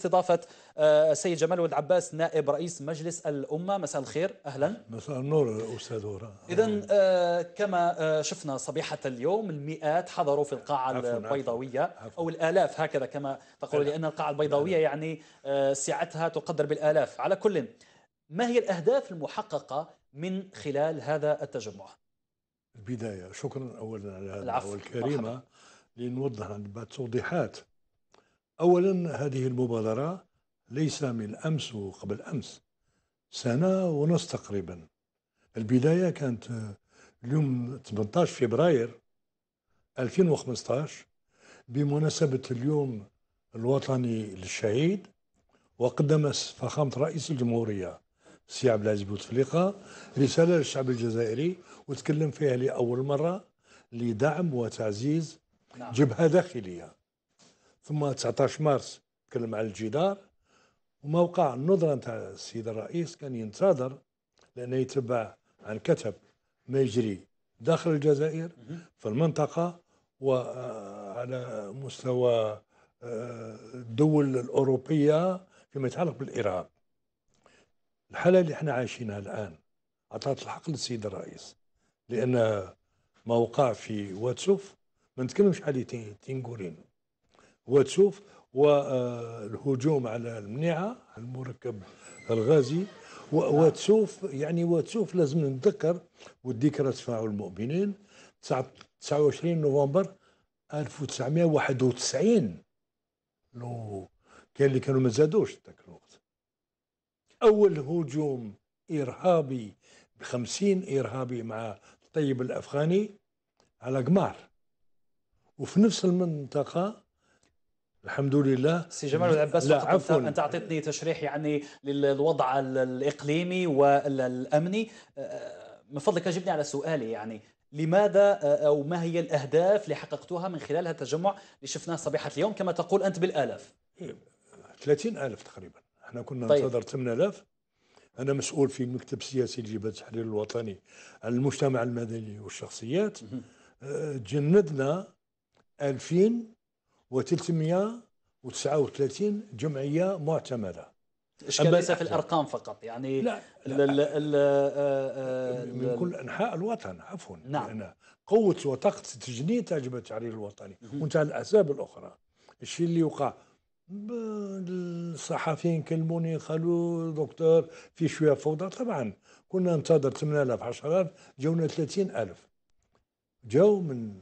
استضافة آه، السيد جمال ولد عباس نائب رئيس مجلس الأمة مساء الخير أهلا مساء النور أستاذ هورا إذا آه، كما آه، شفنا صبيحة اليوم المئات حضروا في القاعة البيضاوية عفونا أو الآلاف هكذا كما تقول لأن القاعة البيضاوية يعني سعتها تقدر بالآلاف على كل ما هي الأهداف المحققة من خلال هذا التجمع؟ البداية شكرا أولا على هذا الكريمة لنوضح بعض توضيحات أولا هذه المبادرة ليس من أمس وقبل أمس سنة ونص تقريبا البداية كانت اليوم 18 فبراير 2015 بمناسبة اليوم الوطني للشهيد وقدم فخامة رئيس الجمهورية سي عبد العزيز بوتفليقة رسالة للشعب الجزائري وتكلم فيها لأول مرة لدعم وتعزيز نعم. جبهة داخلية ثم 19 مارس تكلم على الجدار وموقع النظرة نتاع السيد الرئيس كان ينتظر لأنه يتبع عن كتب ما يجري داخل الجزائر في المنطقة وعلى آه، مستوى آه، الدول الأوروبية فيما يتعلق بالإرهاب الحالة اللي احنا عايشينها الآن عطات الحق للسيد الرئيس لأن ما وقع في واتسوف ما نتكلمش عليه تينغورينو وتشوف والهجوم على المنيعه المركب الغازي وتشوف يعني وتشوف لازم نتذكر والذكرى تفاعل المؤمنين 29 نوفمبر 1991 لو كان اللي كانوا ما زادوش ذاك الوقت اول هجوم ارهابي ب 50 ارهابي مع الطيب الافغاني على قمار وفي نفس المنطقه الحمد لله سي جمال العباس انت اعطيتني تشريح يعني للوضع الاقليمي والامني آه، من فضلك اجبني على سؤالي يعني لماذا آه، او ما هي الاهداف اللي حققتوها من خلال هذا التجمع اللي شفناه صباحه اليوم كما تقول انت بالالاف 30000 إيه، تقريبا احنا كنا طيب. 8000 انا مسؤول في المكتب السياسي لجبهه التحرير الوطني عن المجتمع المدني والشخصيات آه، جندنا 2000 و339 جمعيه معتمده إشكال ليس في الارقام فقط يعني لا, لا, لا, لا آه، آه، من كل انحاء الوطن عفوا نعم يعني قوه وطاقه تجني تجب التعرير الوطني وانتهى الاحزاب الاخرى الشيء اللي وقع الصحفيين كلموني قالوا دكتور في شويه فوضى طبعا كنا ننتظر 8000 10000 جونا 30000 جاو من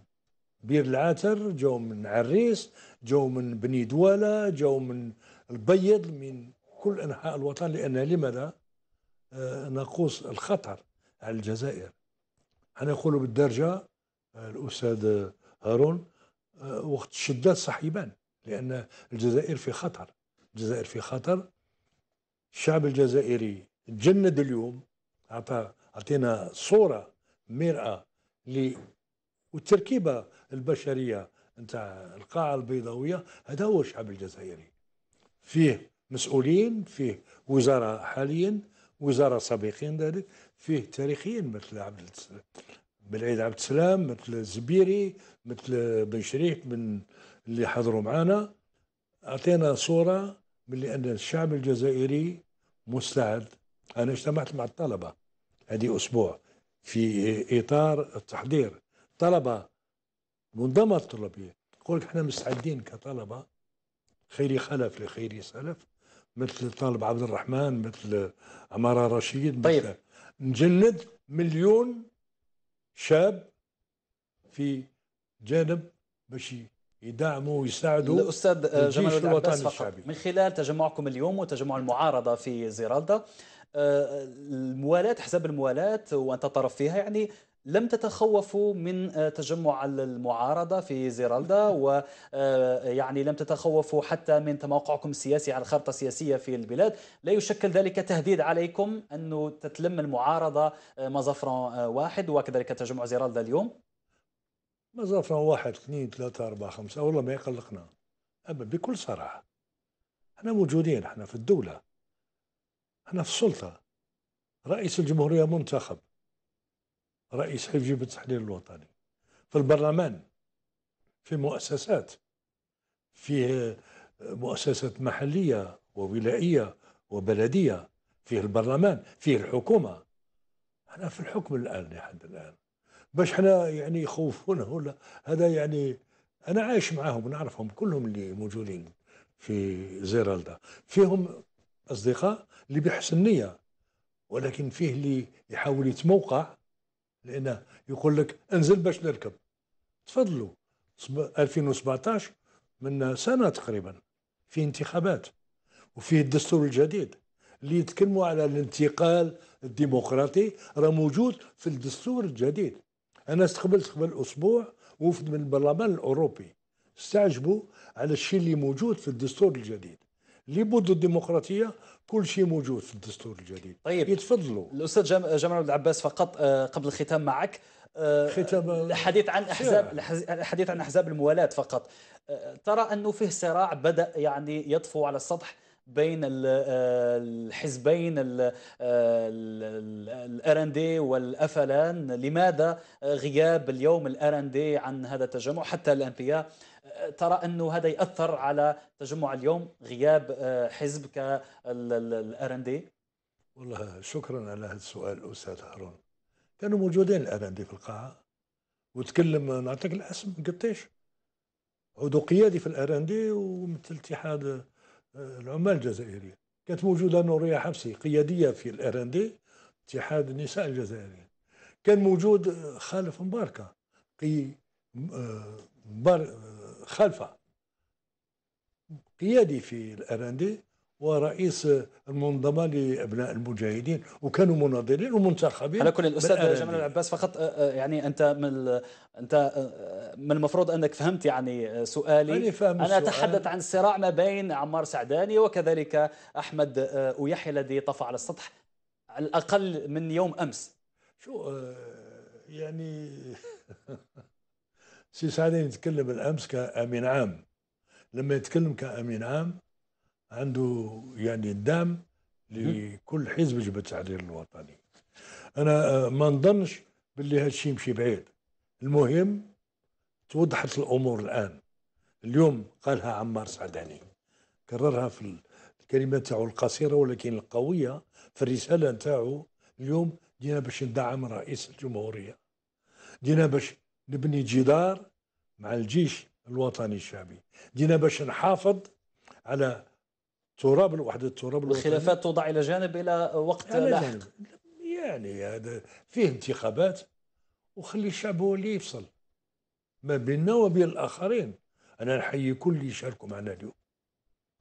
بير العاتر جاو من عريس جاو من بني دواله جاو من البيض من كل انحاء الوطن لان لماذا آه، نقوص الخطر على الجزائر انا نقول بالدرجه آه، الاستاذ هارون آه، وقت الشداد صح يبان لان الجزائر في خطر الجزائر في خطر الشعب الجزائري تجند اليوم عطى عطينا صوره مراه والتركيبه البشريه نتاع القاعه البيضاويه هذا هو الشعب الجزائري فيه مسؤولين فيه وزراء حاليا وزراء سابقين ذلك فيه تاريخيين مثل عبد بالعيد عبد السلام مثل الزبيري مثل بن شريك من اللي حضروا معنا اعطينا صوره من ان الشعب الجزائري مستعد انا اجتمعت مع الطلبه هذه اسبوع في اطار التحضير طلبه منظمه طلابيه يقول لك احنا مستعدين كطلبه خيري خلف لخيري سلف مثل طالب عبد الرحمن مثل عمارة رشيد طيب مثل نجند مليون شاب في جانب باش يدعموا ويساعدوا الاستاذ آه، جمال الوطن الشعبي من خلال تجمعكم اليوم وتجمع المعارضه في زيرالدا آه، الموالاه حساب الموالاه وانت طرف فيها يعني لم تتخوفوا من آه، تجمع المعارضة في زيرالدا ويعني آه، لم تتخوفوا حتى من تموقعكم السياسي على الخارطة السياسية في البلاد لا يشكل ذلك تهديد عليكم أنه تتلم المعارضة آه، مظفرا واحد وكذلك تجمع زيرالدا اليوم مظفرا واحد اثنين ثلاثة أربعة خمسة والله ما يقلقنا أما بكل صراحة احنا موجودين احنا في الدولة احنا في السلطة رئيس الجمهورية منتخب رئيس حزب التحرير الوطني في البرلمان في مؤسسات في مؤسسات محلية وولائية وبلدية فيه البرلمان فيه الحكومة احنا في الحكم الآن لحد الآن باش احنا يعني يخوفونا ولا هذا يعني أنا عايش معاهم ونعرفهم كلهم اللي موجودين في زيرالدا فيهم أصدقاء اللي بحسن نية ولكن فيه اللي يحاول يتموقع لانه يقول لك انزل باش نركب تفضلوا 2017 من سنه تقريبا في انتخابات وفيه الدستور الجديد اللي يتكلموا على الانتقال الديمقراطي راه موجود في الدستور الجديد انا استقبلت قبل اسبوع وفد من البرلمان الاوروبي استعجبوا على الشيء اللي موجود في الدستور الجديد اللي بده الديمقراطيه كل شيء موجود في الدستور الجديد طيب يتفضلوا الاستاذ جمال عبد العباس فقط آه، قبل الختام معك آه، ختام الحديث عن احزاب الحديث عن احزاب الموالاه فقط آه، ترى انه فيه صراع بدا يعني يطفو على السطح بين آه، الحزبين الار آه، ان دي والافلان لماذا غياب اليوم الار ان دي عن هذا التجمع حتى الانبياء آه، ترى انه هذا ياثر على تجمع اليوم غياب حزب كالار ان دي والله شكرا على هذا السؤال استاذ هارون كانوا موجودين الار ان دي في القاعه وتكلم نعطيك الاسم قطيش عضو قيادي في الار ان دي ومثل اتحاد العمال الجزائريين كانت موجوده نوريه حبسي قياديه في الار ان دي اتحاد النساء الجزائريين كان موجود خالف مباركه قي مبار خلفه قيادي في الار ان دي ورئيس المنظمة لأبناء المجاهدين وكانوا مناضلين ومنتخبين على كل الأستاذ جمال العباس فقط آه، آه، يعني أنت من أنت آه، من المفروض أنك فهمت يعني سؤالي أنا, فهم أنا أتحدث عن الصراع ما بين عمار سعداني وكذلك أحمد ويحيى الذي طفى على السطح على الأقل من يوم أمس شو يعني سي سعداني يتكلم الأمس كأمين عام لما يتكلم كأمين عام عنده يعني دعم لكل حزب جبهه التحرير الوطني انا آه، ما نظنش باللي هذا الشيء يمشي بعيد المهم توضحت الامور الان اليوم قالها عمار سعداني كررها في الكلمه تاعو القصيره ولكن القويه في الرساله تاعو اليوم جينا باش ندعم رئيس الجمهوريه جينا باش نبني جدار مع الجيش الوطني الشعبي جينا باش نحافظ على تراب الوحدة الوطني الخلافات توضع إلى جانب إلى وقت لاحق يعني هذا فيه انتخابات وخلي الشعب هو اللي يفصل ما بيننا وبين الآخرين أنا نحيي كل اللي شاركوا معنا اليوم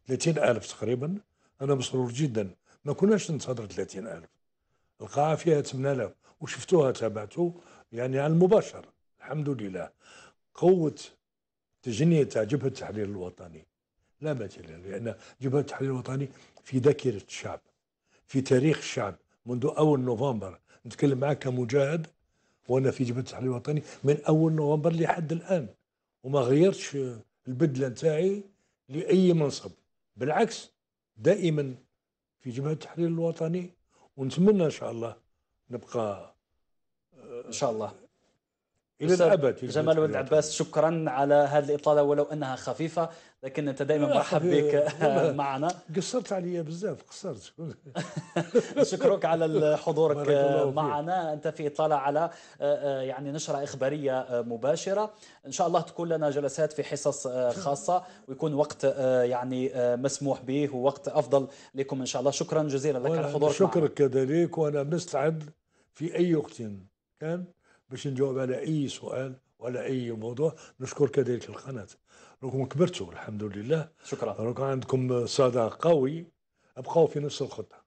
30 ألف تقريبا أنا مسرور جدا ما كناش ننتظر 30 ألف القاعة فيها 8000 وشفتوها تابعتوا يعني على المباشر الحمد لله قوة تجنية تاع جبهة التحرير الوطني لا مجال لأن جبهة التحرير الوطني في ذاكرة الشعب في تاريخ الشعب منذ أول نوفمبر نتكلم معك كمجاهد وأنا في جبهة التحرير الوطني من أول نوفمبر لحد الآن وما غيرتش البدلة نتاعي لأي منصب بالعكس دائما في جبهة التحرير الوطني ونتمنى إن شاء الله نبقى آه، ان شاء الله الى الابد جمال ولد عباس شكرا على هذه الاطاله ولو انها خفيفه لكن انت دائما مرحب بك معنا قصرت عليا بزاف قصرت شكرك على حضورك معنا انت في اطاله على آه، آه، يعني نشره اخباريه آه، مباشره ان شاء الله تكون لنا جلسات في حصص خاصه ويكون وقت يعني مسموح به ووقت افضل لكم ان شاء الله شكرا جزيلا لك على حضورك شكرا كذلك وانا مستعد في اي وقت كان باش نجاوب على اي سؤال ولا اي موضوع نشكر كذلك القناه راكم كبرتوا الحمد لله شكرا راكم عندكم صدى قوي ابقوا في نفس الخطه